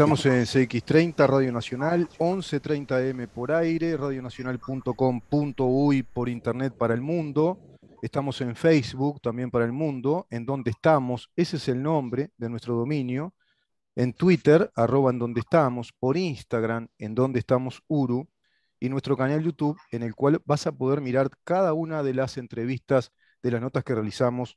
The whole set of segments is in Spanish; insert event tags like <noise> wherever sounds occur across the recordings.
Estamos en CX30, Radio Nacional, 1130M por aire, radionacional.com.uy por internet para el mundo. Estamos en Facebook también para el mundo, en donde estamos, ese es el nombre de nuestro dominio. En Twitter, arroba en donde estamos, por Instagram, en donde estamos Uru, y nuestro canal YouTube, en el cual vas a poder mirar cada una de las entrevistas, de las notas que realizamos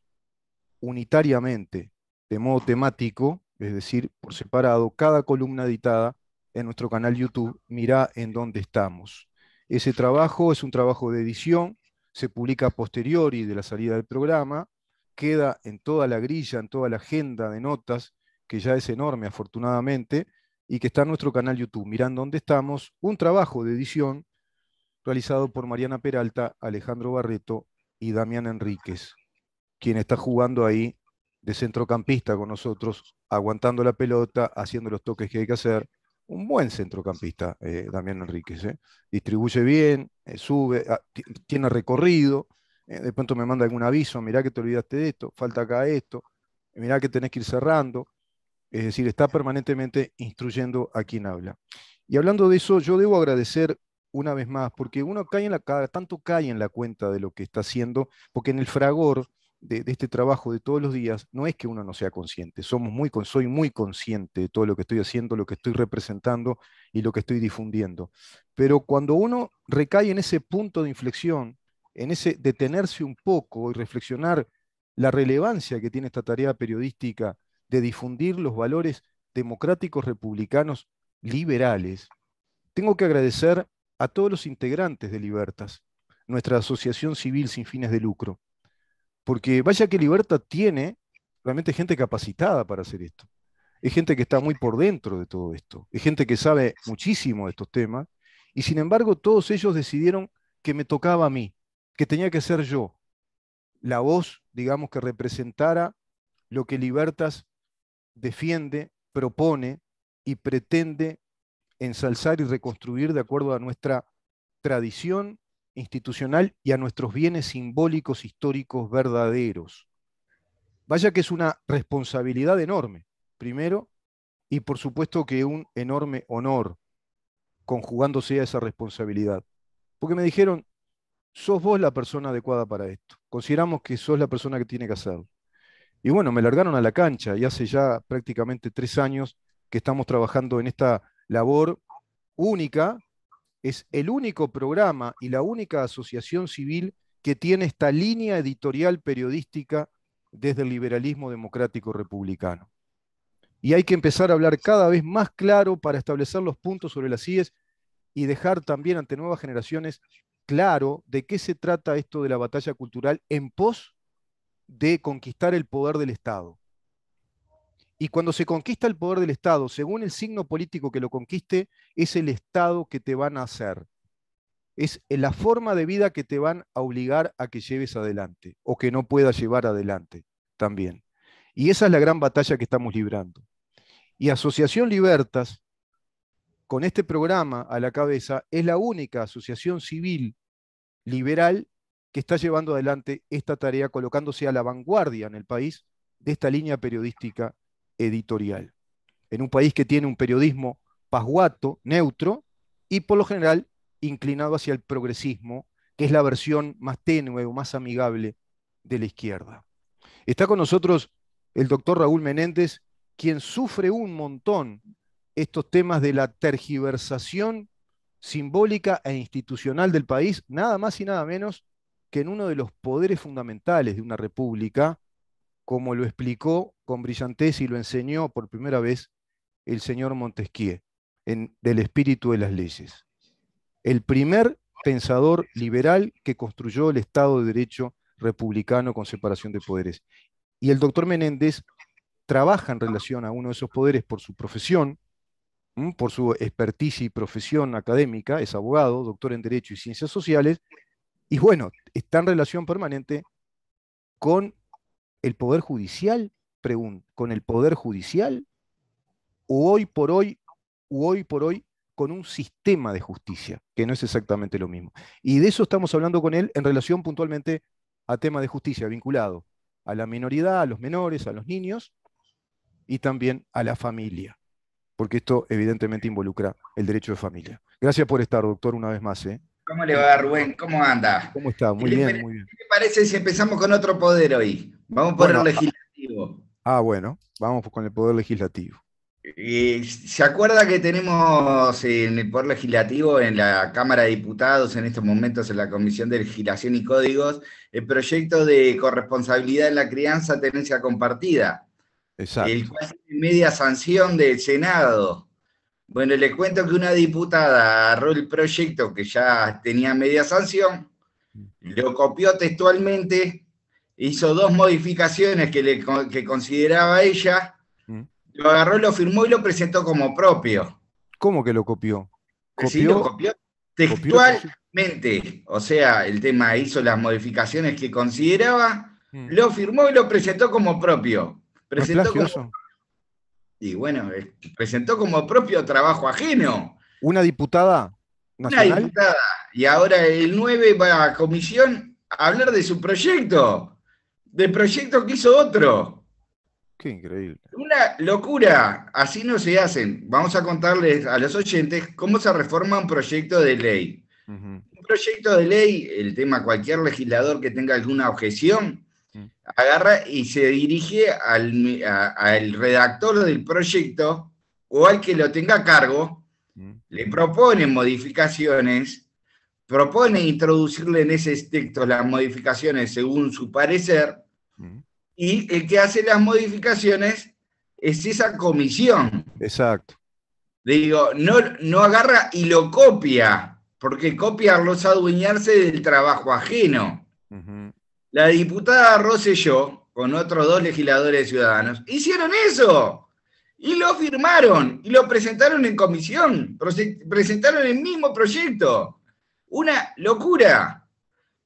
unitariamente, de modo temático, es decir, por separado, cada columna editada en nuestro canal YouTube, mirá en dónde estamos. Ese trabajo es un trabajo de edición, se publica a posteriori de la salida del programa, queda en toda la grilla, en toda la agenda de notas, que ya es enorme afortunadamente, y que está en nuestro canal YouTube, en dónde estamos, un trabajo de edición realizado por Mariana Peralta, Alejandro Barreto y Damián Enríquez, quien está jugando ahí de centrocampista con nosotros, aguantando la pelota, haciendo los toques que hay que hacer. Un buen centrocampista, eh, Damián Enríquez. Eh. Distribuye bien, eh, sube, ah, tiene recorrido. de pronto me manda algún aviso, mirá que te olvidaste de esto, falta acá esto, mirá que tenés que ir cerrando. Es decir, está permanentemente instruyendo a quien habla. Y hablando de eso, yo debo agradecer una vez más, porque uno cae en la tanto cae en la cuenta de lo que está haciendo, porque en el fragor de, este trabajo de todos los días, no es que uno no sea consciente, somos muy, soy muy consciente de todo lo que estoy haciendo, lo que estoy representando y lo que estoy difundiendo. Pero cuando uno recae en ese punto de inflexión, en ese detenerse un poco y reflexionar la relevancia que tiene esta tarea periodística de difundir los valores democráticos republicanos liberales, tengo que agradecer a todos los integrantes de Libertas, nuestra asociación civil sin fines de lucro, porque vaya que Libertas tiene realmente gente capacitada para hacer esto. Es gente que está muy por dentro de todo esto. Es gente que sabe muchísimo de estos temas. Y sin embargo, todos ellos decidieron que me tocaba a mí, que tenía que ser yo, la voz, digamos, que representara lo que Libertas defiende, propone y pretende ensalzar y reconstruir de acuerdo a nuestra tradición institucional y a nuestros bienes simbólicos históricos verdaderos. Vaya que es una responsabilidad enorme, primero, y por supuesto que un enorme honor conjugándose a esa responsabilidad. Porque me dijeron, sos vos la persona adecuada para esto, consideramos que sos la persona que tiene que hacerlo. Y bueno, me largaron a la cancha y hace ya prácticamente tres años que estamos trabajando en esta labor única es el único programa y la única asociación civil que tiene esta línea editorial periodística desde el liberalismo democrático republicano. Y hay que empezar a hablar cada vez más claro para establecer los puntos sobre las IES y dejar también ante nuevas generaciones claro de qué se trata esto de la batalla cultural en pos de conquistar el poder del Estado. Y cuando se conquista el poder del Estado, según el signo político que lo conquiste, es el Estado que te van a hacer. Es la forma de vida que te van a obligar a que lleves adelante o que no puedas llevar adelante también. Y esa es la gran batalla que estamos librando. Y Asociación Libertas, con este programa a la cabeza, es la única asociación civil liberal que está llevando adelante esta tarea, colocándose a la vanguardia en el país de esta línea periodística editorial. En un país que tiene un periodismo pasguato, neutro y por lo general inclinado hacia el progresismo, que es la versión más tenue o más amigable de la izquierda. Está con nosotros el doctor Raúl Menéndez, quien sufre un montón estos temas de la tergiversación simbólica e institucional del país, nada más y nada menos que en uno de los poderes fundamentales de una república, como lo explicó con brillantez y lo enseñó por primera vez el señor Montesquieu en Del espíritu de las leyes. El primer pensador liberal que construyó el Estado de Derecho republicano con separación de poderes. Y el doctor Menéndez trabaja en relación a uno de esos poderes por su profesión, por su experticia y profesión académica, es abogado, doctor en Derecho y Ciencias Sociales, y bueno, está en relación permanente con el Poder Judicial pregunta, con el Poder Judicial o hoy por hoy, o hoy por hoy con un sistema de justicia, que no es exactamente lo mismo. Y de eso estamos hablando con él en relación puntualmente a temas de justicia vinculado a la minoridad, a los menores, a los niños y también a la familia, porque esto evidentemente involucra el derecho de familia. Gracias por estar, doctor, una vez más. ¿eh? ¿Cómo le va, Rubén? ¿Cómo anda? ¿Cómo está? Muy bien, muy bien. ¿Qué te parece si empezamos con otro poder hoy? Vamos por el legislativo. Ah, bueno, vamos con el Poder Legislativo. ¿Se acuerda que tenemos eh, en el Poder Legislativo, en la Cámara de Diputados, en estos momentos en la Comisión de Legislación y Códigos, el proyecto de corresponsabilidad en la crianza, tenencia compartida? Exacto. El cual tiene media sanción del Senado. Bueno, les cuento que una diputada agarró el proyecto que ya tenía media sanción, mm. lo copió textualmente hizo dos modificaciones que, le, consideraba ella, mm. lo agarró, lo firmó y lo presentó como propio. ¿Cómo que lo copió? lo copió textualmente. O sea, el tema hizo las modificaciones que consideraba, mm. lo firmó y lo presentó como propio. Presentó como... Y bueno, presentó como propio trabajo ajeno. ¿Una diputada? Nacional? Una diputada. Y ahora el 9 va a comisión a hablar de su proyecto. Del proyecto que hizo otro. Qué increíble. Una locura. Así no se hacen. Vamos a contarles a los oyentes cómo se reforma un proyecto de ley. Un proyecto de ley, el tema cualquier legislador que tenga alguna objeción, agarra y se dirige al redactor del proyecto o al que lo tenga a cargo, mm. le propone modificaciones, propone introducirle en ese texto las modificaciones según su parecer y el que hace las modificaciones es esa comisión. Exacto. Digo, no, no agarra y lo copia, porque copiarlo es adueñarse del trabajo ajeno. La diputada Rosselló, con otros dos legisladores ciudadanos, hicieron eso. Y lo firmaron y lo presentaron en comisión. Presentaron el mismo proyecto. Una locura.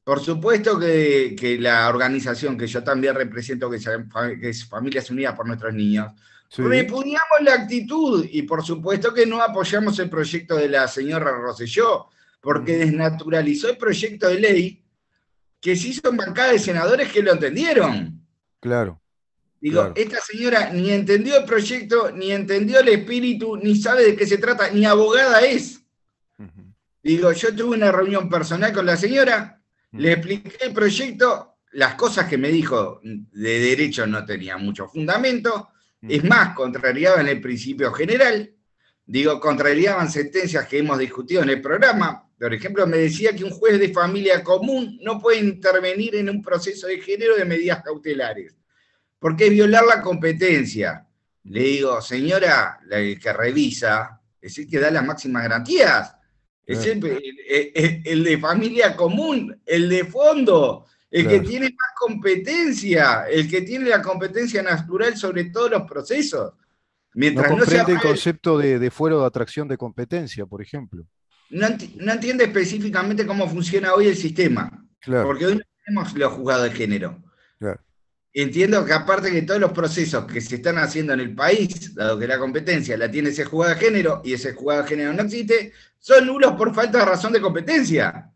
Por supuesto que, la organización que yo también represento, que es, Familias Unidas por Nuestros Niños, repudiamos la actitud y por supuesto que no apoyamos el proyecto de la señora Rosselló, porque mm. desnaturalizó el proyecto de ley que se hizo en bancada de senadores que lo entendieron. Claro. Digo, esta señora ni entendió el proyecto, ni entendió el espíritu, ni sabe de qué se trata, ni abogada es. Digo, yo tuve una reunión personal con la señora, le expliqué el proyecto, las cosas que me dijo de derecho no tenían mucho fundamento, es más, contrariaban el principio general, digo, contrariaban sentencias que hemos discutido en el programa. Por ejemplo, me decía que un juez de familia común no puede intervenir en un proceso de género de medidas cautelares, porque es violar la competencia. Le digo, señora, la que revisa, es el que da las máximas garantías. Es eh, eh, el, de familia común, el de fondo, el que tiene más competencia, el que tiene la competencia natural sobre todos los procesos. Mientras no comprende el concepto de, de, fuero de atracción de competencia, por ejemplo. No, entiende específicamente cómo funciona hoy el sistema. Claro. Porque hoy no tenemos los juzgados de género. Entiendo que aparte que todos los procesos que se están haciendo en el país, dado que la competencia la tiene ese juzgado de género y ese juzgado de género no existe, son nulos por falta de razón de competencia.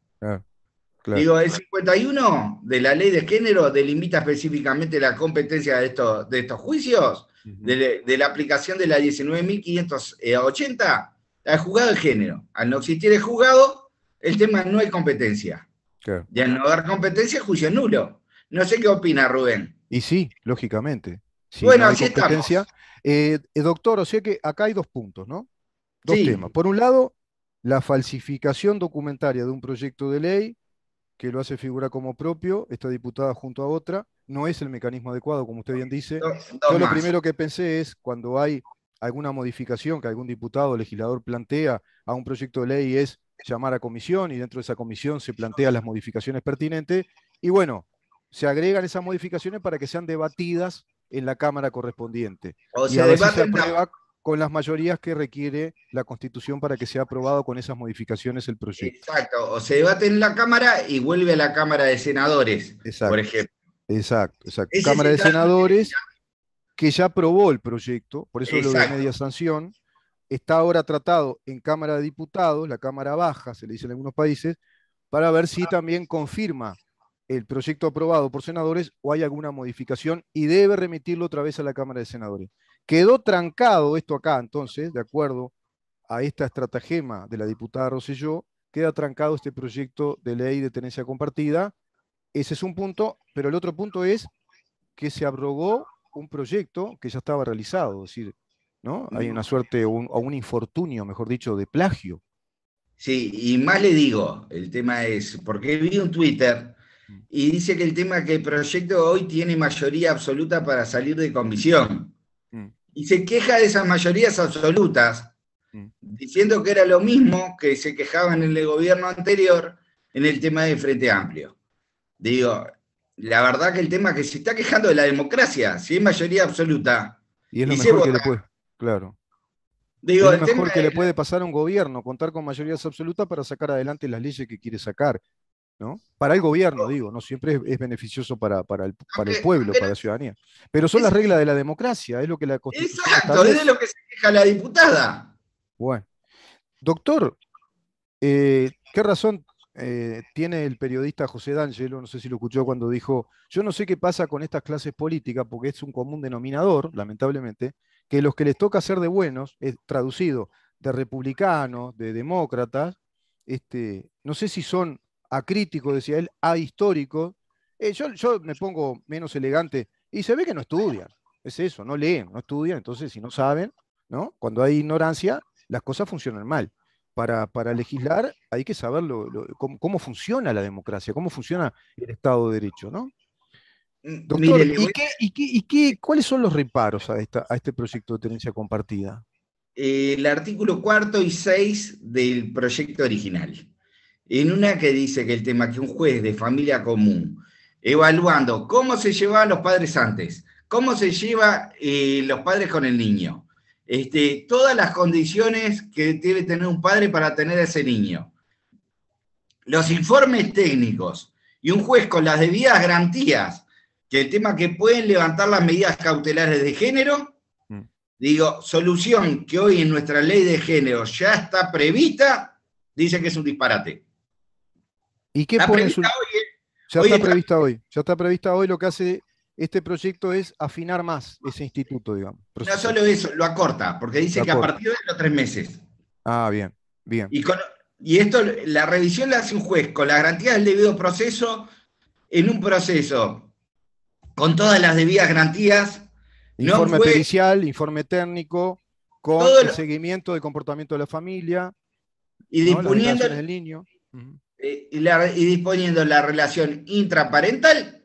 Digo, el 51 de la ley de género delimita específicamente la competencia de estos, de estos juicios, de, de, la aplicación de la 19.580, al juzgado de género. Al no existir el juzgado, el tema no hay competencia. Y al no dar competencia, juicio nulo. No sé qué opina Rubén. Y sí, lógicamente. bueno, así competencia. Eh, eh, doctor, o sea que acá hay dos puntos, ¿no? Dos temas. Por un lado, la falsificación documentaria de un proyecto de ley que lo hace figura como propio, esta diputada junto a otra, no es el mecanismo adecuado, como usted bien dice. Yo lo primero que pensé es cuando hay alguna modificación que algún diputado o legislador plantea a un proyecto de ley es llamar a comisión y dentro de esa comisión se plantean las modificaciones pertinentes. Y bueno, se agregan esas modificaciones para que sean debatidas en la Cámara correspondiente. O y sea, se aprueba con las mayorías que requiere la Constitución para que sea aprobado con esas modificaciones el proyecto. Exacto, o se debate en la Cámara y vuelve a la Cámara de Senadores, por ejemplo. Exacto, exacto. Cámara de Senadores que ya aprobó el proyecto, por eso lo de media sanción, está ahora tratado en Cámara de Diputados, la Cámara Baja, se le dice en algunos países, para ver si ah. también confirma el proyecto aprobado por senadores o hay alguna modificación y debe remitirlo otra vez a la Cámara de Senadores. Quedó trancado esto acá, entonces, de acuerdo a esta estratagema de la diputada Rosselló, queda trancado este proyecto de ley de tenencia compartida. Ese es un punto, pero el otro punto es que se abrogó un proyecto que ya estaba realizado, es decir, ¿no? Hay una suerte o un, un, infortunio, mejor dicho, de plagio. Sí, y más le digo, el tema es, porque vi un Twitter y dice que el tema que el proyecto hoy tiene mayoría absoluta para salir de comisión. Mm. Y se queja de esas mayorías absolutas, mm. diciendo que era lo mismo que se quejaban en el gobierno anterior en el tema de Frente Amplio. Digo, la verdad que el tema que se está quejando de la democracia, si es mayoría absoluta. Y es lo mejor que claro. Digo, es mejor que le puede pasar a un gobierno, contar con mayorías absolutas para sacar adelante las leyes que quiere sacar para el gobierno, digo, no siempre es, beneficioso para, el, pueblo, para la ciudadanía. Pero son las reglas de la democracia, es lo que la Constitución. Exacto, es de lo que se queja la diputada. Bueno. Doctor, eh, ¿qué razón eh, tiene el periodista José D'Angelo, no sé si lo escuchó cuando dijo, yo no sé qué pasa con estas clases políticas, porque es un común denominador, lamentablemente, que los que les toca ser de buenos, es traducido, de republicanos, de demócratas, este, no sé si son a crítico decía él, a histórico eh, yo, yo me pongo menos elegante y se ve que no estudian. Es eso, no leen, no estudian. Entonces, si no saben, ¿no? cuando hay ignorancia, las cosas funcionan mal. Para, legislar hay que saber cómo, funciona la democracia, cómo funciona el Estado de Derecho, ¿no? Mm, ¿y, qué, cuáles son los reparos a, a este proyecto de tenencia compartida? Eh, el artículo cuarto y seis del proyecto original. En una que dice que el tema que un juez de familia común, evaluando cómo se llevaban los padres antes, cómo se lleva eh, los padres con el niño, este, todas las condiciones que debe tener un padre para tener a ese niño, los informes técnicos y un juez con las debidas garantías, que el tema que pueden levantar las medidas cautelares de género, mm. digo, solución que hoy en nuestra ley de género ya está prevista, dice que es un disparate. ¿Y qué pone su... hoy, ¿eh? Ya está, prevista hoy. Ya está prevista hoy. Lo que hace este proyecto es afinar más ese instituto, digamos. No solo eso, lo acorta, porque dice que a partir de los tres meses. Ah, bien, bien. Y, esto, la revisión la hace un juez con la garantía del debido proceso, en un proceso con todas las debidas garantías. Informe pericial, informe técnico, con el seguimiento del comportamiento de la familia. Y disponiendo, ¿no? niño. Eh, y, disponiendo la relación intraparental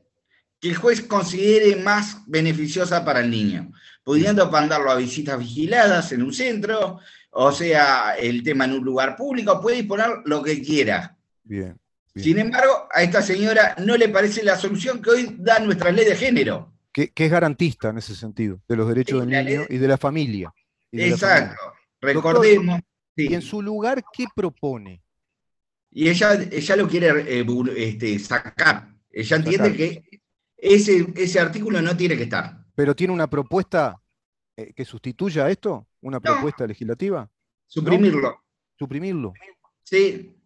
que el juez considere más beneficiosa para el niño, pudiendo mandarlo a visitas vigiladas en un centro, o sea, el tema en un lugar público, puede disponer lo que quiera. Bien, Sin embargo, a esta señora no le parece la solución que hoy da nuestra ley de género. Que, es garantista en ese sentido, de los derechos del niño y de la familia. Exacto. Recordemos. ¿Y en su lugar qué propone? y ella, ella lo quiere eh, este, sacar. Ella entiende que ese, ese artículo no tiene que estar. ¿Pero tiene una propuesta eh, que sustituya esto? ¿Una propuesta legislativa? Suprimirlo. Suprimirlo. Sí.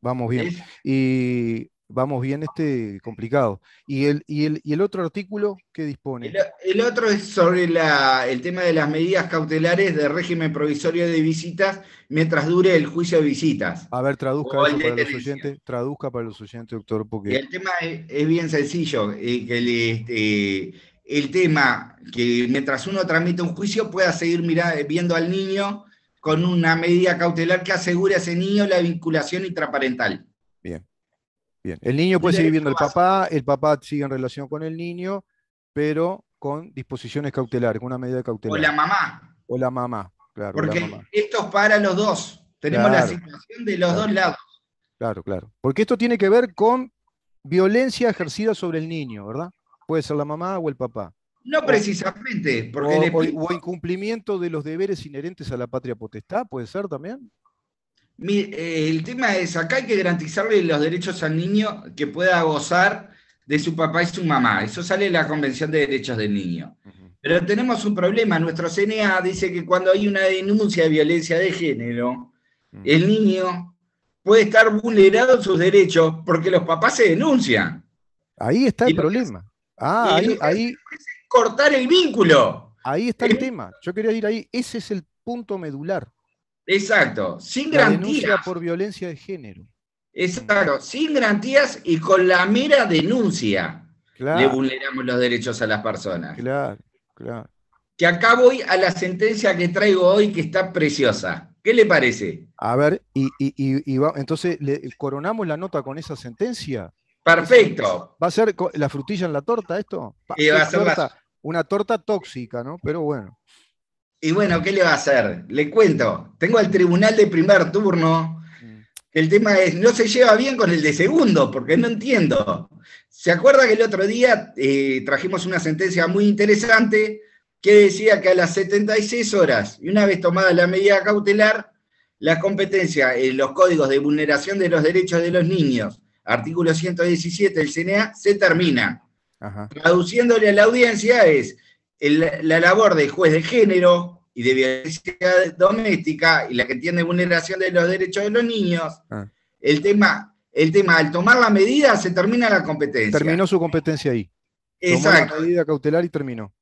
vamos bien. Y vamos bien este complicado. ¿Y el, el, otro artículo que dispone? El, otro es sobre el tema de las medidas cautelares de régimen provisorio de visitas mientras dure el juicio de visitas. A ver, traduzca para los oyentes, traduzca para los oyentes, doctor, porque... el tema es, bien sencillo, eh, este, el tema que mientras uno transmite un juicio pueda seguir mira viendo al niño con una medida cautelar que asegure a ese niño la vinculación intraparental. Bien, el niño puede seguir viendo al papá, el papá sigue en relación con el niño, pero con disposiciones cautelares, con una medida cautelar. O la mamá. O la mamá, claro. Porque esto es para los dos. Tenemos la situación de los dos lados. Claro, claro. Porque esto tiene que ver con violencia ejercida sobre el niño, ¿verdad? Puede ser la mamá o el papá. No precisamente, porque o incumplimiento de los deberes inherentes a la patria potestad, puede ser también. Eh, el tema es, acá hay que garantizarle los derechos al niño que pueda gozar de su papá y su mamá. Eso sale de la Convención de Derechos del Niño. Pero tenemos un problema. Nuestro CNA dice que cuando hay una denuncia de violencia de género, el niño puede estar vulnerado en sus derechos porque los papás se denuncian. Ahí está el problema. ah, ahí, Cortar el vínculo. Ahí está el tema. Yo quería decir ahí. Ese es el punto medular. Exacto, sin la garantías. por violencia de género. Exacto, sin garantías y con la mera denuncia le vulneramos los derechos a las personas. Claro, claro. Que acá voy a la sentencia que traigo hoy que está preciosa. ¿Qué le parece? A ver, y, entonces ¿le coronamos la nota con esa sentencia. Perfecto. ¿Va a ser la frutilla en la torta esto? Una torta tóxica, ¿no? Pero bueno. Y bueno, ¿qué le va a hacer? Le cuento, tengo al tribunal de primer turno, el tema es, no se lleva bien con el de segundo, porque no entiendo. ¿Se acuerda que el otro día eh, trajimos una sentencia muy interesante que decía que a las 76 horas y una vez tomada la medida cautelar, la competencia en los códigos de vulneración de los derechos de los niños, artículo 117 del CNA, se termina. Traduciéndole a la audiencia es, la labor del juez de género y de violencia doméstica y la que tiene vulneración de los derechos de los niños, ah. el, tema, el tema, al tomar la medida, se termina la competencia. Terminó su competencia ahí. Exacto. medida cautelar y terminó.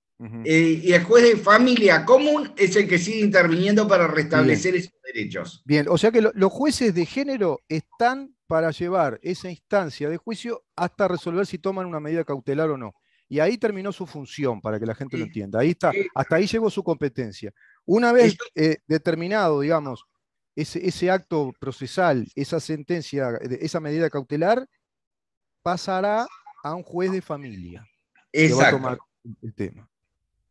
Eh, y el juez de familia común es el que sigue interviniendo para restablecer esos derechos. Bien, o sea que los jueces de género están para llevar esa instancia de juicio hasta resolver si toman una medida cautelar o no. Y ahí terminó su función, para que la gente lo entienda. Ahí está, hasta ahí llegó su competencia. Una vez eh, determinado, digamos, ese, ese, acto procesal, esa sentencia, esa medida cautelar, pasará a un juez de familia. Exacto.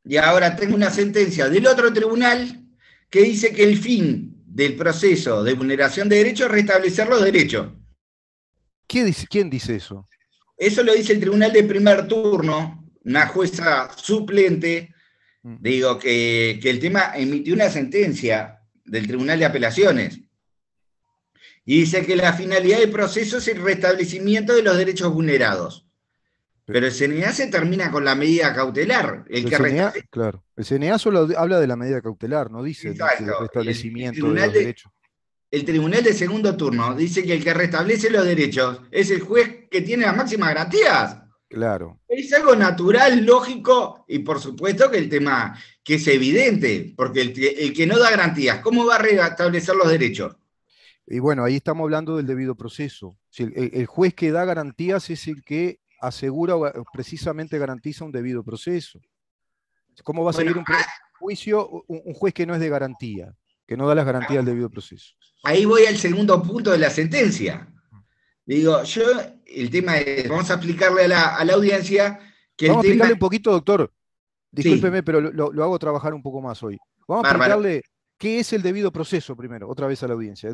Y ahora tengo una sentencia del otro tribunal que dice que el fin del proceso de vulneración de derechos es restablecer los derechos. dice, ¿Quién dice eso? Eso lo dice el tribunal de primer turno, una jueza suplente, mm. digo, que, el tema emitió una sentencia del tribunal de apelaciones. Y dice que la finalidad del proceso es el restablecimiento de los derechos vulnerados. Pero el CNA se termina con la medida cautelar. El, claro. El CNA solo habla de la medida cautelar, no dice el restablecimiento de los derechos el tribunal de segundo turno dice que el que restablece los derechos es el juez que tiene las máximas garantías. Claro. Es algo natural, lógico, y por supuesto que el tema que es evidente, porque el, que no da garantías, ¿cómo va a restablecer los derechos? Y bueno, ahí estamos hablando del debido proceso. el, juez que da garantías es el que asegura o eh, precisamente garantiza un debido proceso. ¿Cómo va a salir un ah, juicio un juez que no es de garantía, que no da las garantías del debido proceso? ahí voy al segundo punto de la sentencia. Digo, yo, el tema es, vamos a explicarle a la, a la audiencia que... Vamos a explicarle un poquito, doctor. Discúlpeme, pero lo, hago trabajar un poco más hoy. Vamos a explicarle qué es el debido proceso primero, otra vez a la audiencia.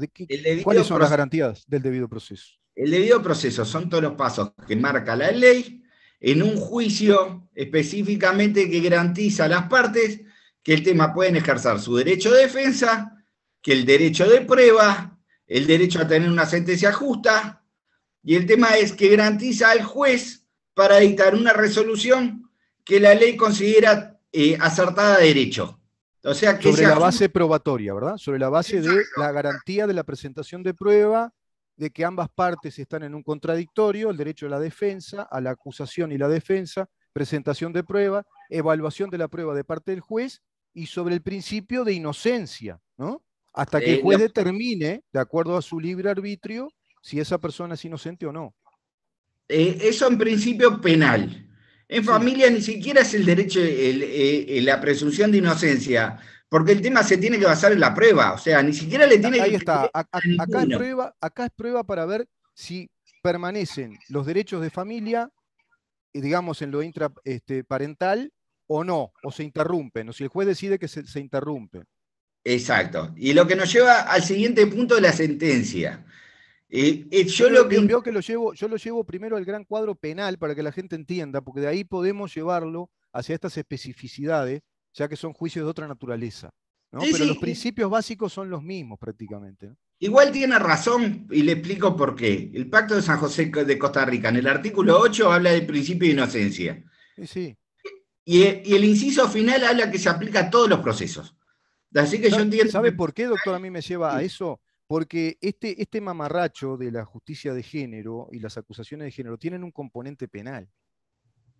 ¿Cuáles son las garantías del debido proceso? El debido proceso son todos los pasos que marca la ley en un juicio específicamente que garantiza a las partes que el tema pueden ejercer su derecho de defensa que el derecho de prueba, el derecho a tener una sentencia justa, y el tema es que garantiza al juez para dictar una resolución que la ley considera eh, acertada de derecho. O sea, que sobre la base probatoria, ¿verdad? Sobre la base de la garantía de la presentación de prueba, de que ambas partes están en un contradictorio, el derecho a la defensa, a la acusación y la defensa, presentación de prueba, evaluación de la prueba de parte del juez y sobre el principio de inocencia, ¿no? hasta que el juez determine, de acuerdo a su libre arbitrio, si esa persona es inocente o no. Eh, eso en principio penal. En familia ni siquiera es el derecho, eh, eh, la presunción de inocencia, porque el tema se tiene que basar en la prueba, o sea, ni siquiera le ah, tiene Ahí está, acá, es prueba, para ver si permanecen los derechos de familia, digamos, en lo intraparental este, o no, o se interrumpen, o si el juez decide que se, se interrumpe. Exacto. Y lo que nos lleva al siguiente punto de la sentencia. yo, lo que... lo llevo, primero al gran cuadro penal para que la gente entienda, porque de ahí podemos llevarlo hacia estas especificidades, ya que son juicios de otra naturaleza. Pero los principios básicos son los mismos prácticamente. Igual tiene razón y le explico por qué. El Pacto de San José de Costa Rica, en el artículo 8, habla del principio de inocencia. y el inciso final habla que se aplica a todos los procesos que ¿Sabe por qué, doctor, a mí me lleva a eso? Porque este, este mamarracho de la justicia de género y las acusaciones de género tienen un componente penal.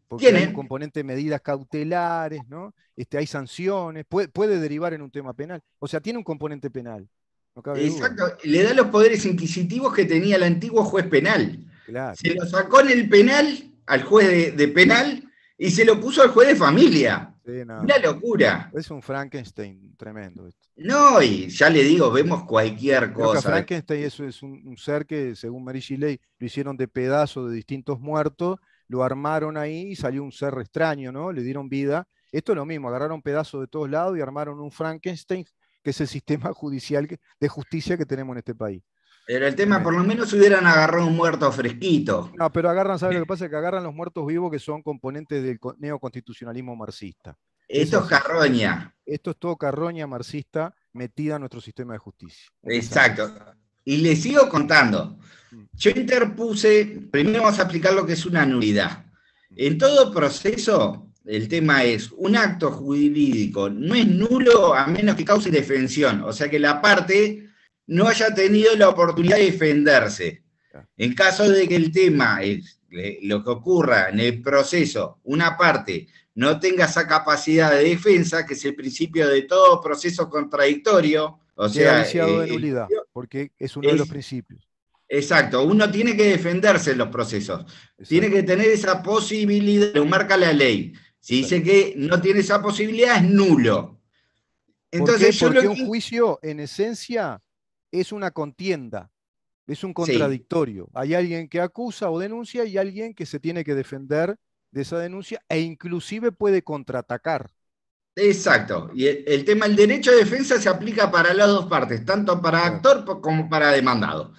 Porque ¿Tienen? un componente de medidas cautelares, ¿no? Este, hay sanciones, puede, derivar en un tema penal. O sea, tiene un componente penal. Exacto, le da los poderes inquisitivos que tenía el antiguo juez penal. Se lo sacó en el penal al juez de, de penal y se lo puso al juez de familia. Una locura. Es un Frankenstein tremendo. Esto. No, y ya le digo, vemos cualquier cosa. Frankenstein es, un, ser que, según Mary Shelley, lo hicieron de pedazos de distintos muertos, lo armaron ahí y salió un ser extraño, ¿no? Le dieron vida. Esto es lo mismo, agarraron pedazos de todos lados y armaron un Frankenstein, que es el <laughs> sistema judicial de justicia que tenemos en este país. Pero el tema, eh. por lo menos hubieran agarrado un muerto fresquito. No, pero agarran, ¿sabes lo que pasa? Que agarran los muertos vivos que son componentes del neoconstitucionalismo marxista. Esto es carroña. Esto es todo carroña marxista metida en nuestro sistema de justicia. Exacto. Y le sigo contando. Mm. Yo interpuse, primero vamos a explicar lo que es una nulidad. Mm. En todo proceso, el tema es, un acto jurídico no es nulo a menos que cause defensión. O sea que la parte no haya tenido la oportunidad de defenderse. En caso de que el tema, lo que ocurra en el proceso, una parte no tenga esa capacidad de defensa, que es el principio de todo proceso contradictorio, o sea, de eh, nulidad, porque es uno de los principios. Exacto, uno tiene que defenderse en los procesos, tiene que tener esa posibilidad, lo marca la ley. Si dice que no tiene esa posibilidad, es nulo. Entonces, un juicio, en esencia, es una contienda, es un contradictorio. Hay alguien que acusa o denuncia y alguien que se tiene que defender de esa denuncia e inclusive puede contraatacar. Exacto. Y el, tema, del derecho de defensa se aplica para las dos partes, tanto para actor como para demandado.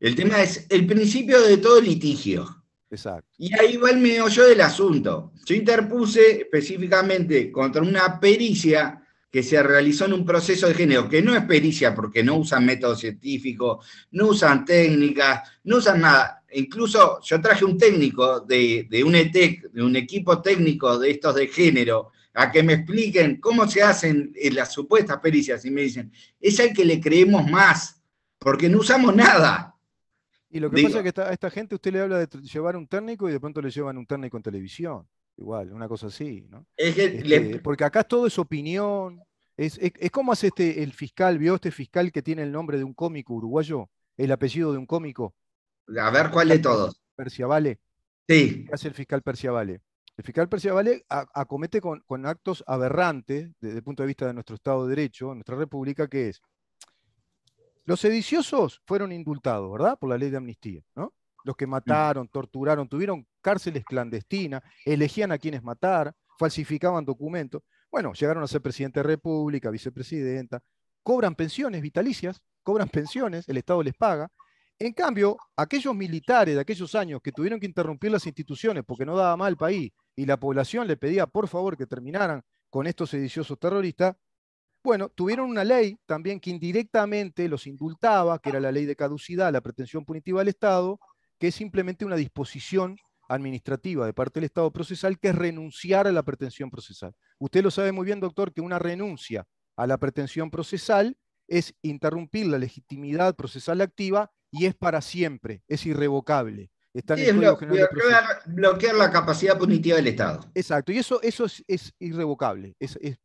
El tema es el principio de todo litigio. Exacto. Y ahí va el meollo del asunto. Yo interpuse específicamente contra una pericia que se realizó en un proceso de género, que no es pericia porque no usan método científico, no usan técnicas, no usan nada. Incluso yo traje un técnico de, de un e de un equipo técnico de estos de género, a que me expliquen cómo se hacen eh, las supuestas pericias y me dicen, es al que le creemos más, porque no usamos nada. Y lo que pasa es que a esta gente usted le habla de llevar un técnico y de pronto le llevan un técnico en televisión igual, una cosa así, ¿no? Este, porque acá todo es opinión. Es, es, como hace este, el fiscal, vio este fiscal que tiene el nombre de un cómico uruguayo, el apellido de un cómico. A ver cuál de todos. Perciavale. Sí. ¿Qué hace el fiscal Perciavale? El fiscal Perciavale acomete con, con, actos aberrantes desde el punto de vista de nuestro Estado de Derecho, nuestra República, que es. Los sediciosos fueron indultados, ¿verdad? Por la ley de amnistía, ¿no? los que mataron, torturaron, tuvieron cárceles clandestinas, elegían a quienes matar, falsificaban documentos. Bueno, llegaron a ser presidente de República, vicepresidenta, cobran pensiones vitalicias, cobran <laughs> pensiones, el Estado les paga. En cambio, aquellos militares de aquellos años que tuvieron que interrumpir las instituciones porque no daba mal el país y la población le pedía por favor que terminaran con estos sediciosos terroristas, bueno, tuvieron una ley también que indirectamente los indultaba, que era la ley de caducidad, la pretensión punitiva del Estado, que es simplemente una disposición administrativa de parte del Estado procesal, que es renunciar a la pretensión procesal. Usted lo sabe muy bien, doctor, que una renuncia a la pretensión procesal es interrumpir la legitimidad procesal activa y es para siempre, es irrevocable. Está bloquear, la capacidad punitiva del Estado. Exacto, y eso, eso es, irrevocable,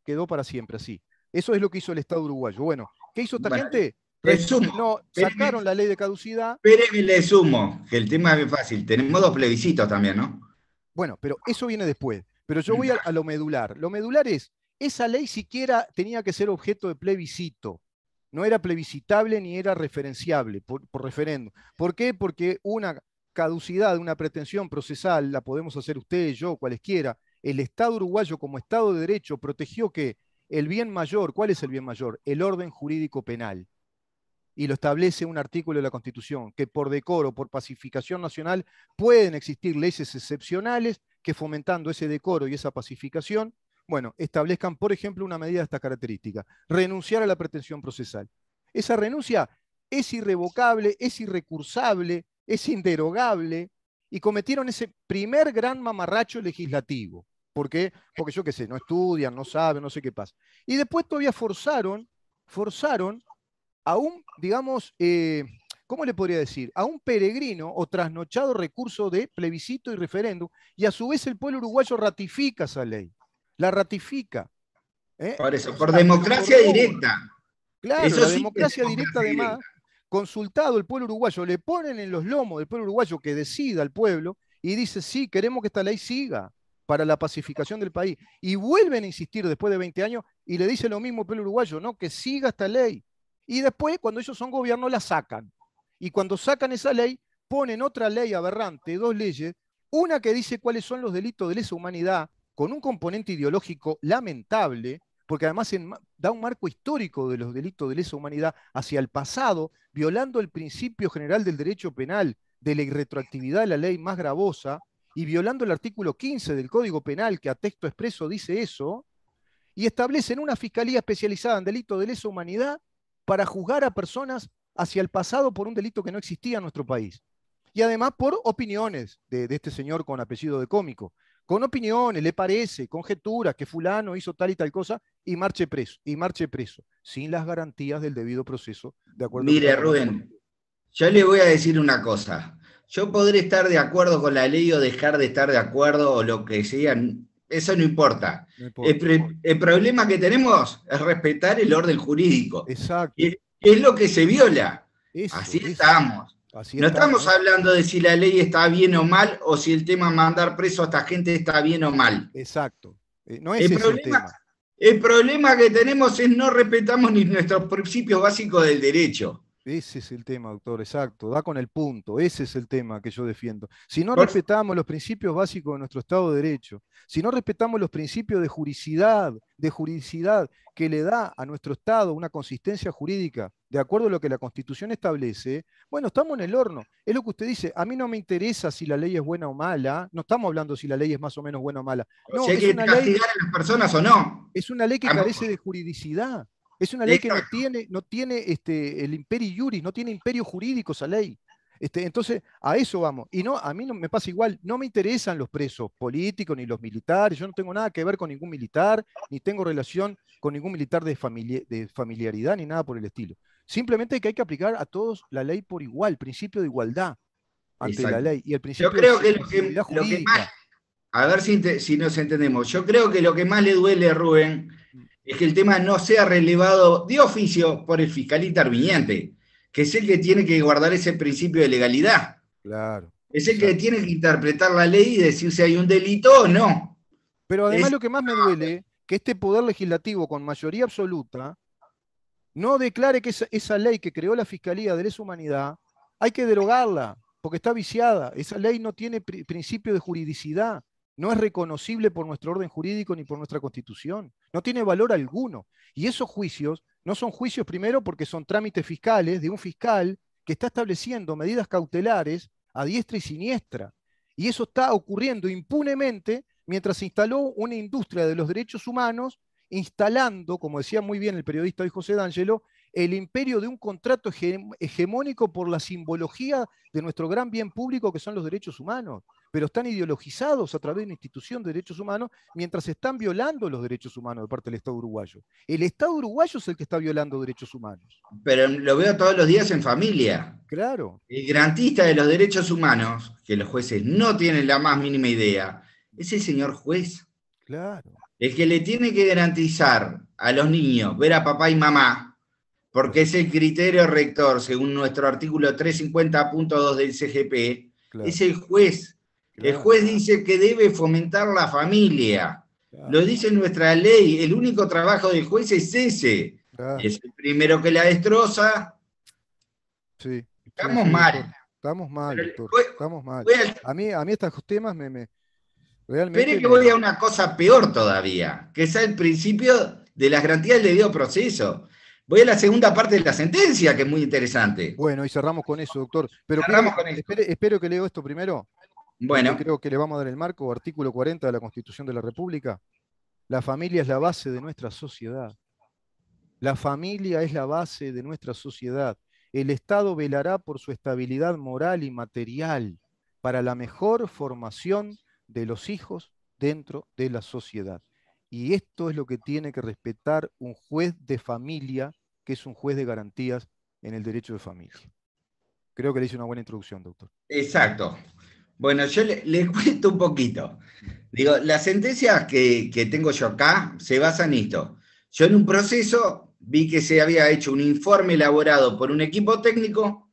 quedó para siempre así. Eso es lo que hizo el Estado uruguayo. Bueno, ¿qué hizo esta gente? No, sacaron la ley de caducidad. Espéreme, le sumo, que el tema es fácil. Tenemos dos plebiscitos también, ¿no? Bueno, pero eso viene después. Pero yo voy a, lo medular. Lo medular es, esa ley siquiera tenía que ser objeto de plebiscito no era plebiscitable ni era referenciable por, por, referéndum. ¿Por qué? Porque una caducidad, una pretensión procesal, la podemos hacer ustedes, yo, cualesquiera. El Estado uruguayo como Estado de Derecho protegió que el bien mayor, ¿cuál es el bien mayor? El orden jurídico penal y lo establece un artículo de la Constitución, que por decoro, por pacificación nacional, pueden existir leyes excepcionales que fomentando ese decoro y esa pacificación, bueno, establezcan, por ejemplo, una medida de esta característica, renunciar a la pretensión procesal. Esa renuncia es irrevocable, es irrecursable, es inderogable, y cometieron ese primer gran mamarracho legislativo. ¿Por qué? Porque yo qué sé, no estudian, no saben, no sé qué pasa. Y después todavía forzaron, forzaron a un, digamos, eh, ¿cómo le podría decir? A un peregrino o trasnochado recurso de plebiscito y referéndum, y a su vez el pueblo uruguayo ratifica esa ley, la ratifica. ¿eh? Por eso, por democracia directa. Claro, la democracia directa además, consultado el pueblo uruguayo, le ponen en los lomos del pueblo uruguayo que decida al pueblo y dice, sí, queremos que esta ley siga para la pacificación del país. Y vuelven a insistir después de 20 años y le dice lo mismo el pueblo uruguayo, no, que siga esta ley, y después cuando ellos son gobierno la sacan. Y cuando sacan esa ley, ponen otra ley aberrante, dos leyes, una que dice cuáles son los delitos de lesa humanidad, con un componente ideológico lamentable, porque además da un marco histórico de los delitos de lesa humanidad hacia el pasado, violando el principio general del derecho penal de la irretroactividad de la ley más gravosa y violando el artículo 15 del Código Penal, que a texto expreso dice eso, y establecen una fiscalía especializada en delitos de lesa humanidad para juzgar a personas hacia el pasado por un delito que no existía en nuestro país. Y además por opiniones de, este señor con apellido de cómico. Con opiniones, le parece, conjeturas, que fulano hizo tal y tal cosa y marche preso, y marche preso, sin las garantías del debido proceso, de acuerdo. Mire, Rubén, yo le voy a decir una cosa. Yo podré estar de acuerdo con la ley o dejar de estar de acuerdo o lo que sea, eso no importa. El, problema que tenemos es respetar el orden jurídico. Exacto. Es, lo que se viola. Así estamos. no estamos hablando de si la ley está bien o mal o si el tema mandar preso a esta gente está bien o mal. Exacto. Eh, no es el problema, El problema que tenemos es no respetamos ni nuestros principios básicos del derecho. Ese es el tema, doctor, exacto. Da con el punto. Ese es el tema que yo defiendo. Si no respetamos los principios básicos de nuestro Estado de Derecho, si no respetamos los principios de juridicidad, de que le da a nuestro Estado una consistencia jurídica de acuerdo a lo que la Constitución establece, bueno, estamos en el horno. Es lo que usted dice. A mí no me interesa si la ley es buena o mala. No estamos hablando si la ley es más o menos buena o mala. No, que una ley, a las personas o no. Es una ley que carece de juridicidad. Es una ley que no tiene, no tiene este, el imperio no tiene imperio jurídico esa ley. Este, entonces, a eso vamos. Y no, a mí no me pasa igual, no me interesan los presos políticos ni los militares, yo no tengo nada que ver con ningún militar, ni tengo relación con ningún militar de, de familiaridad ni nada por el estilo. Simplemente que hay que aplicar a todos la ley por igual, principio de igualdad ante la ley. Y el principio yo creo de que, que, más, a ver si, si nos entendemos, yo creo que lo que más le duele a Rubén es que el tema no sea relevado de oficio por el fiscal interviniente, que es el que tiene que guardar ese principio de legalidad. Claro. Es el que tiene que interpretar la ley y decir si hay un delito o no. Pero además lo que más me duele, que este poder legislativo con mayoría absoluta no declare que esa, ley que creó la Fiscalía de les Humanidad hay que derogarla, porque está viciada. Esa ley no tiene principio de juridicidad, no es reconocible por nuestro orden jurídico ni por nuestra constitución no tiene valor alguno. Y esos juicios no son juicios primero porque son trámites fiscales de un fiscal que está estableciendo medidas cautelares a diestra y siniestra. Y eso está ocurriendo impunemente mientras se instaló una industria de los derechos humanos, instalando, como decía muy bien el periodista José D'Angelo, el imperio de un contrato hegemónico por la simbología de nuestro gran bien público que son los derechos humanos pero están ideologizados a través de una institución de derechos humanos mientras están violando los derechos humanos de parte del Estado uruguayo. El Estado uruguayo es el que está violando derechos humanos. Pero lo veo todos los días en familia. Claro. El garantista de los derechos humanos, que los jueces no tienen la más mínima idea, es el señor juez. Claro. El que le tiene que garantizar a los niños ver a papá y mamá, porque es el criterio rector, según nuestro artículo 350.2 del CGP, es el juez. El juez dice que debe fomentar la familia. Lo dice nuestra ley. El único trabajo del juez es ese. Es el primero que la destroza. Sí. Estamos mal. Estamos mal, doctor. estamos mal. a, mí, a mí estos temas me... me realmente pero es que voy a una cosa peor todavía, que es el principio de las garantías del debido proceso. Voy a la segunda parte de la sentencia, que es muy interesante. Bueno, y cerramos con eso, doctor. Pero espero, con que leo esto primero. Bueno. Creo que le vamos a dar el marco, artículo 40 de la Constitución de la República. La familia es la base de nuestra sociedad. La familia es la base de nuestra sociedad. El Estado velará por su estabilidad moral y material para la mejor formación de los hijos dentro de la sociedad. Y esto es lo que tiene que respetar un juez de familia, que es un juez de garantías en el derecho de familia. Creo que le hice una buena introducción, doctor. Exacto. Bueno, yo les <laughs> cuento un poquito. Digo, las sentencias que, que, tengo yo acá se basan en esto. Yo en un proceso vi que se había hecho un informe elaborado por un equipo técnico,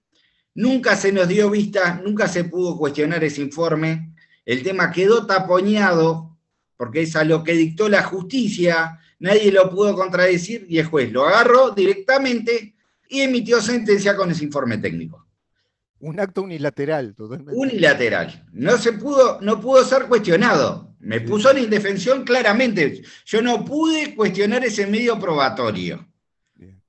nunca se nos dio vista, nunca se pudo cuestionar ese informe, el tema quedó tapoñado, porque es a lo que dictó la justicia, nadie lo pudo contradecir y el juez lo agarró directamente y emitió sentencia con ese informe técnico. Un acto unilateral, Unilateral. No se pudo, no pudo ser cuestionado. Me puso en indefensión claramente. Yo no pude cuestionar ese medio probatorio.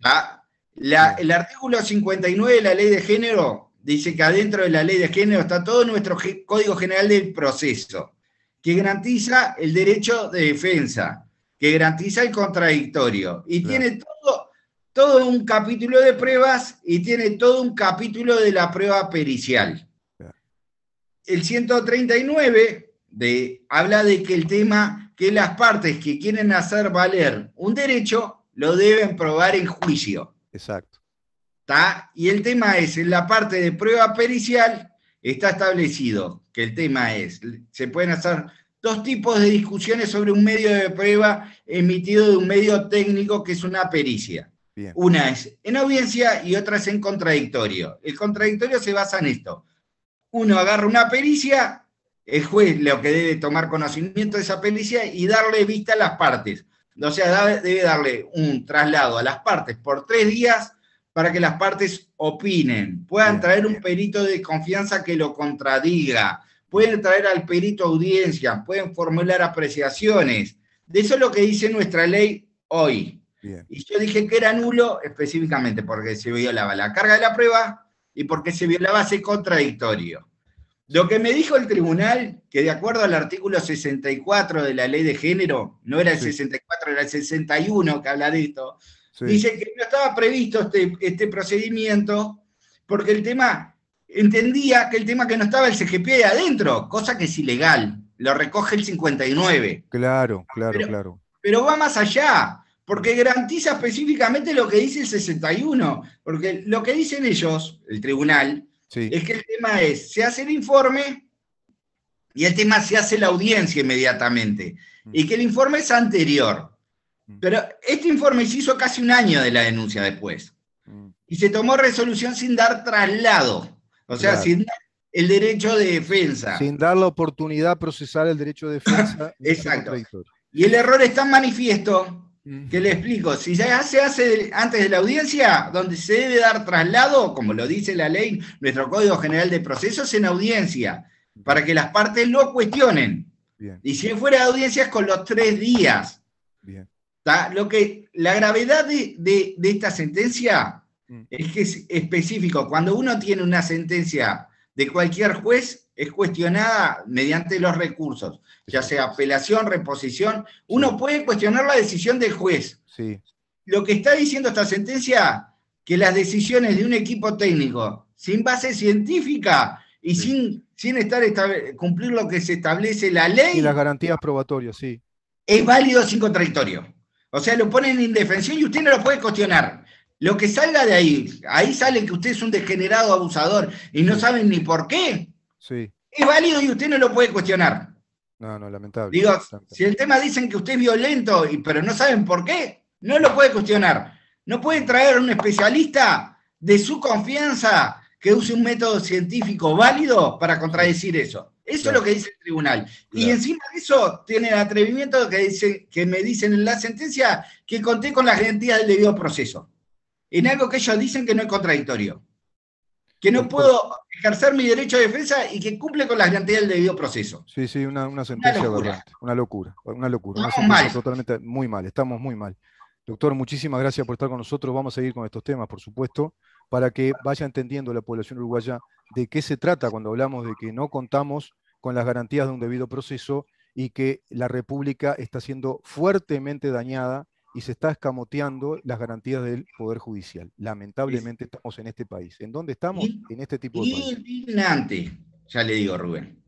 Ah, el artículo 59 de la ley de género dice que adentro de la ley de género está todo nuestro Código General del Proceso, que garantiza el derecho de defensa, que garantiza el contradictorio y tiene todo todo un capítulo de pruebas y tiene todo un capítulo de la prueba pericial. El 139 de, habla de que el tema que las partes que quieren hacer valer un derecho lo deben probar en juicio. Exacto. Y el tema es, en la parte de prueba pericial está establecido que el tema es, se pueden hacer dos tipos de discusiones sobre un medio de prueba emitido de un medio técnico que es una pericia. Una es en audiencia y otra es en contradictorio. El contradictorio se basa en esto. Uno agarra una pericia, el juez lo que debe tomar conocimiento de esa pericia y darle vista a las partes. O sea, debe darle un traslado a las partes por tres días para que las partes opinen, puedan traer un perito de confianza que lo contradiga, pueden traer al perito audiencia, pueden formular apreciaciones. De eso es lo que dice nuestra ley hoy. Y yo dije que era nulo específicamente porque se violaba la carga de la prueba y porque se violaba ese contradictorio. Lo que me dijo el tribunal, que de acuerdo al artículo 64 de la ley de género, no era el 64, era el 61 que habla de esto, dice que no estaba previsto este, este procedimiento porque el tema, entendía que el tema que no estaba el CGP de adentro, cosa que es ilegal, lo recoge el 59. Claro, claro, claro. Pero va más allá porque garantiza específicamente lo que dice el 61, porque lo que dicen ellos, el tribunal, es que el tema es, se hace el informe y el tema se hace la audiencia inmediatamente, y mm. que el informe es anterior. Mm. Pero este informe se hizo casi un año de la denuncia después, mm. y se tomó resolución sin dar traslado, o sea, sin dar el derecho de defensa. Sin dar la oportunidad a procesar el derecho de defensa. <laughs> Exacto. Y el error es tan manifiesto ¿Qué le explico, si ya se hace antes de la audiencia, donde se debe dar traslado, como lo dice la ley, nuestro Código General de Procesos, en audiencia, para que las partes lo cuestionen. Y si fuera de audiencia es con los tres días. Bien. Lo que, la gravedad de, esta sentencia mm. es que es específico. Cuando uno tiene una sentencia de cualquier juez, es cuestionada mediante los recursos, ya sea apelación, reposición. Uno puede cuestionar la decisión del juez. Sí. Lo que está diciendo esta sentencia, que las decisiones de un equipo técnico sin base científica y sin, sin estar cumplir lo que se establece la ley. Y las garantías probatorias, sí. Es válido sin contradictorio. O sea, lo ponen en indefensión y usted no lo puede cuestionar. Lo que salga de ahí, ahí sale que usted es un degenerado abusador y no saben ni por qué. Sí. Es válido y usted no lo puede cuestionar. No, no, lamentable. Digo, si el tema dicen que usted es violento, pero no saben por qué, no lo puede cuestionar. No puede traer a un especialista de su confianza que use un método científico válido para contradecir eso. Eso es lo que dice el tribunal. Y encima de eso tiene el atrevimiento que, que me dicen en la sentencia que conté con la garantía del debido proceso. En algo que ellos dicen que no es contradictorio que no puedo ejercer mi derecho de defensa y que cumple con las garantías del debido proceso. Sí, sí, una, sentencia una locura. una locura, una locura, una sentencia totalmente muy mal, estamos muy mal. Doctor, muchísimas gracias por estar con nosotros. Vamos a seguir con estos temas, por supuesto, para que vaya entendiendo la población uruguaya de qué se trata cuando hablamos de que no contamos con las garantías de un debido proceso y que la República está siendo fuertemente dañada y se está escamoteando las garantías del Poder Judicial. Lamentablemente estamos en este país. ¿En dónde estamos? En este tipo de Indignante, ya le digo, Rubén.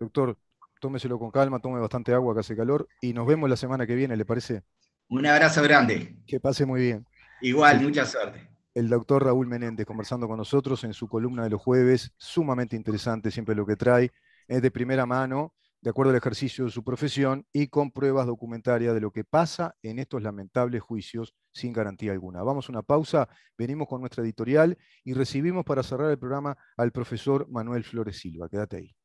Doctor, tómeselo con calma, tome bastante agua que hace calor y nos vemos la semana que viene, ¿le parece? Un abrazo grande. Que pase muy bien. Igual, mucha suerte. El doctor Raúl Menéndez conversando con nosotros en su columna de los jueves, sumamente interesante siempre lo que trae, es de primera mano de acuerdo al ejercicio de su profesión y con pruebas documentarias de lo que pasa en estos lamentables juicios sin garantía alguna. Vamos a una pausa, venimos con nuestra editorial y recibimos para cerrar el programa al profesor Manuel Flores Silva. Quédate ahí.